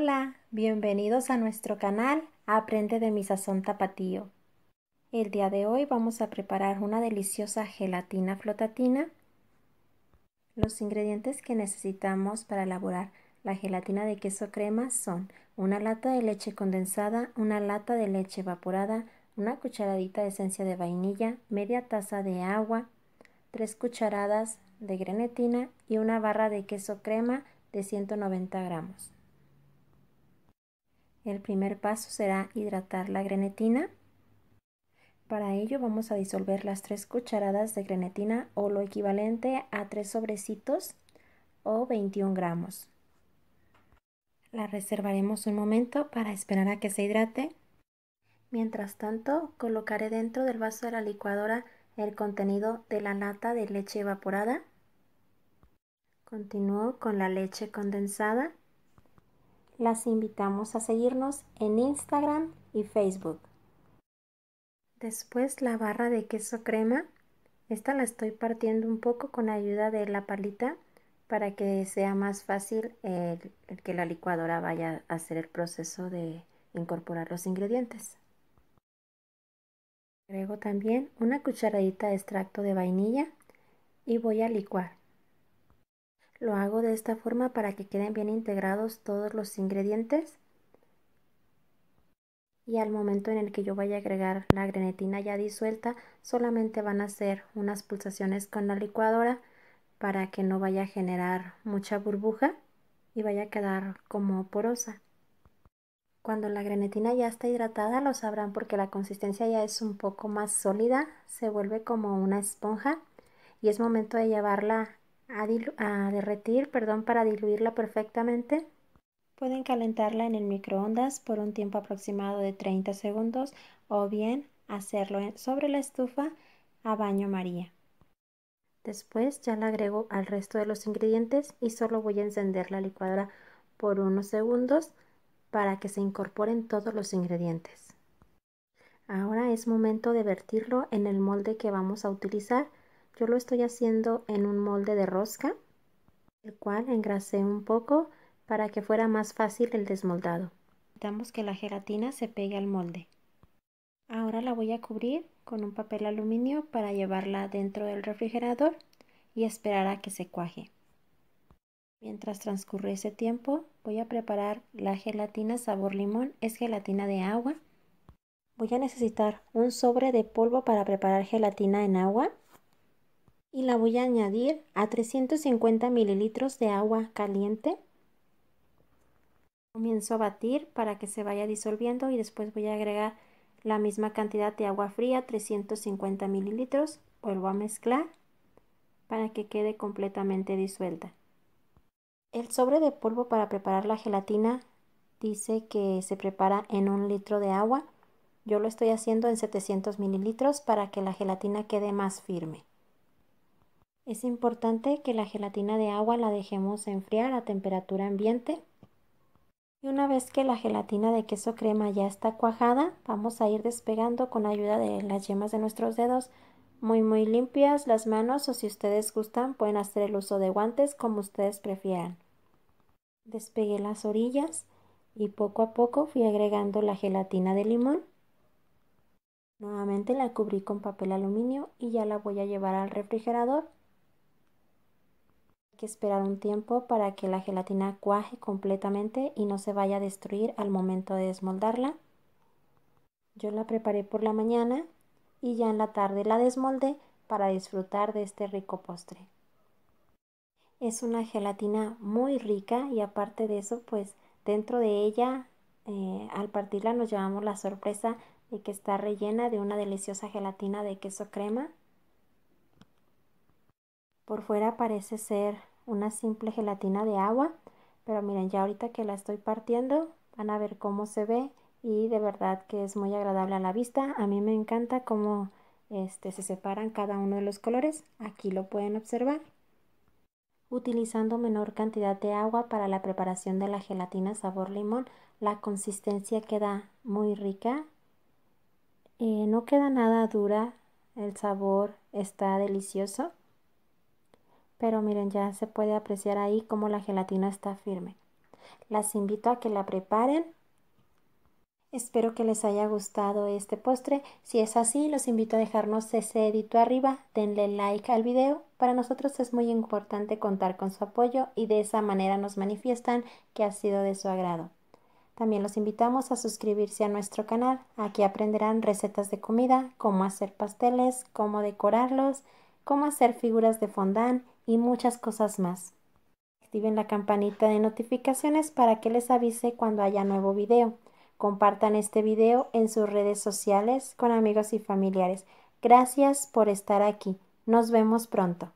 Hola, bienvenidos a nuestro canal Aprende de mi sazón tapatío. El día de hoy vamos a preparar una deliciosa gelatina flotatina. Los ingredientes que necesitamos para elaborar la gelatina de queso crema son una lata de leche condensada, una lata de leche evaporada, una cucharadita de esencia de vainilla, media taza de agua, tres cucharadas de grenetina y una barra de queso crema de 190 gramos. El primer paso será hidratar la grenetina. Para ello vamos a disolver las 3 cucharadas de grenetina o lo equivalente a 3 sobrecitos o 21 gramos. La reservaremos un momento para esperar a que se hidrate. Mientras tanto, colocaré dentro del vaso de la licuadora el contenido de la lata de leche evaporada. Continúo con la leche condensada las invitamos a seguirnos en Instagram y Facebook. Después la barra de queso crema, esta la estoy partiendo un poco con ayuda de la palita para que sea más fácil el, que la licuadora vaya a hacer el proceso de incorporar los ingredientes. Agrego también una cucharadita de extracto de vainilla y voy a licuar. Lo hago de esta forma para que queden bien integrados todos los ingredientes. Y al momento en el que yo vaya a agregar la grenetina ya disuelta, solamente van a hacer unas pulsaciones con la licuadora para que no vaya a generar mucha burbuja y vaya a quedar como porosa. Cuando la grenetina ya está hidratada lo sabrán porque la consistencia ya es un poco más sólida, se vuelve como una esponja y es momento de llevarla a, derretir perdón, para diluirla perfectamente. Pueden calentarla en el microondas por un tiempo aproximado de 30 segundos o bien hacerlo sobre la estufa a baño María. Después ya la agrego al resto de los ingredientes y solo voy a encender la licuadora por unos segundos para que se incorporen todos los ingredientes. Ahora es momento de vertirlo en el molde que vamos a utilizar yo lo estoy haciendo en un molde de rosca, el cual engrasé un poco para que fuera más fácil el desmoldado. Necesitamos que la gelatina se pegue al molde. Ahora la voy a cubrir con un papel aluminio para llevarla dentro del refrigerador y esperar a que se cuaje. Mientras transcurre ese tiempo, voy a preparar la gelatina sabor limón. Es gelatina de agua. Voy a necesitar un sobre de polvo para preparar gelatina en agua y la voy a añadir a 350 mililitros de agua caliente. Comienzo a batir para que se vaya disolviendo y después voy a agregar la misma cantidad de agua fría, 350 mililitros. Vuelvo a mezclar para que quede completamente disuelta. El sobre de polvo para preparar la gelatina dice que se prepara en un litro de agua. Yo lo estoy haciendo en 700 mililitros para que la gelatina quede más firme. Es importante que la gelatina de agua la dejemos enfriar a temperatura ambiente. Y una vez que la gelatina de queso crema ya está cuajada, vamos a ir despegando con ayuda de las yemas de nuestros dedos muy muy limpias las manos o si ustedes gustan pueden hacer el uso de guantes como ustedes prefieran. Despegué las orillas y poco a poco fui agregando la gelatina de limón. Nuevamente la cubrí con papel aluminio y ya la voy a llevar al refrigerador que esperar un tiempo para que la gelatina cuaje completamente y no se vaya a destruir al momento de desmoldarla. Yo la preparé por la mañana y ya en la tarde la desmoldé para disfrutar de este rico postre. Es una gelatina muy rica y aparte de eso, pues dentro de ella, eh, al partirla nos llevamos la sorpresa de que está rellena de una deliciosa gelatina de queso crema. Por fuera parece ser una simple gelatina de agua. Pero miren, ya ahorita que la estoy partiendo, van a ver cómo se ve y de verdad que es muy agradable a la vista. A mí me encanta cómo este, se separan cada uno de los colores. Aquí lo pueden observar. Utilizando menor cantidad de agua para la preparación de la gelatina sabor limón, la consistencia queda muy rica. Eh, no queda nada dura, el sabor está delicioso pero miren, ya se puede apreciar ahí cómo la gelatina está firme. Las invito a que la preparen. Espero que les haya gustado este postre. Si es así, los invito a dejarnos ese edito arriba. Denle like al video. Para nosotros es muy importante contar con su apoyo y de esa manera nos manifiestan que ha sido de su agrado. También los invitamos a suscribirse a nuestro canal. Aquí aprenderán recetas de comida, cómo hacer pasteles, cómo decorarlos, cómo hacer figuras de fondant y muchas cosas más. Activen la campanita de notificaciones para que les avise cuando haya nuevo video. Compartan este video en sus redes sociales con amigos y familiares. Gracias por estar aquí. Nos vemos pronto.